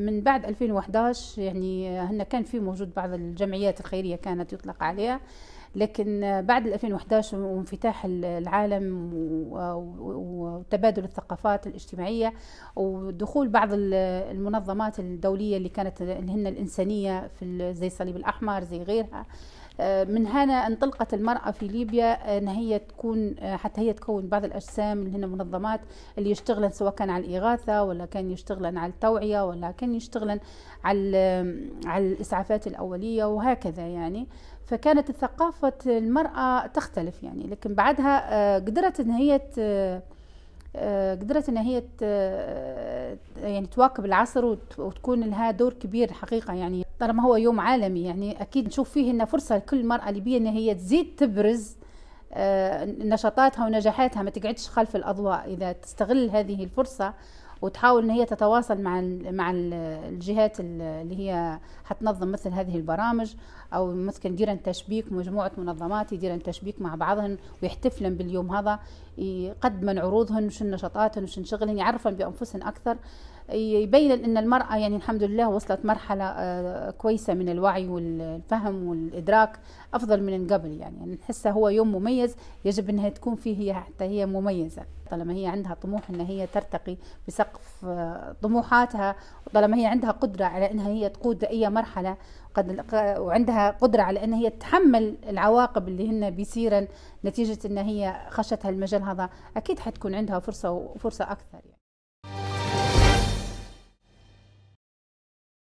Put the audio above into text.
من بعد 2011 يعني هنا كان في موجود بعض الجمعيات الخيريه كانت يطلق عليها لكن بعد 2011 وانفتاح العالم وتبادل الثقافات الاجتماعيه ودخول بعض المنظمات الدوليه اللي كانت اللي هن الانسانيه في زي الصليب الاحمر زي غيرها آه، من هنا انطلقت المرأة في ليبيا آه، أن هي تكون آه، حتى هي تكون بعض الأجسام اللي هنا منظمات اللي يشتغلن سواء كان على الإغاثة ولا كان يشتغلن على التوعية ولا كان يشتغلن على على الإسعافات الأولية وهكذا يعني فكانت ثقافة المرأة تختلف يعني لكن بعدها قدرت أن هي قدرت أن هي يعني تواكب العصر وتكون لها دور كبير حقيقة يعني طالما هو يوم عالمي يعني أكيد نشوف فيه إن فرصة لكل مرأة ليبية إن هي تزيد تبرز آه، نشاطاتها ونجاحاتها ما تقعدش خلف الأضواء إذا تستغل هذه الفرصة وتحاول ان هي تتواصل مع مع الجهات اللي هي حتنظم مثل هذه البرامج او مثلا ديرن تشبيك مجموعه منظمات يديرن تشبيك مع بعضهن ويحتفلن باليوم هذا يقدمن عروضهن وشن نشاطاتهن وشن شغلهن يعرفن بانفسهن اكثر يبين ان المراه يعني الحمد لله وصلت مرحله آه، كويسه من الوعي والفهم والادراك افضل من قبل يعني نحسها هو يوم مميز يجب انها تكون فيه هي حتى هي مميزه طالما هي عندها طموح ان هي ترتقي بسقف آه، طموحاتها وطالما هي عندها قدره على انها هي تقود اي مرحله قد وعندها قدره على ان هي تتحمل العواقب اللي هن بيصيرن نتيجه ان هي خشت هالمجال هذا اكيد حتكون عندها فرصه وفرصه اكثر يعني.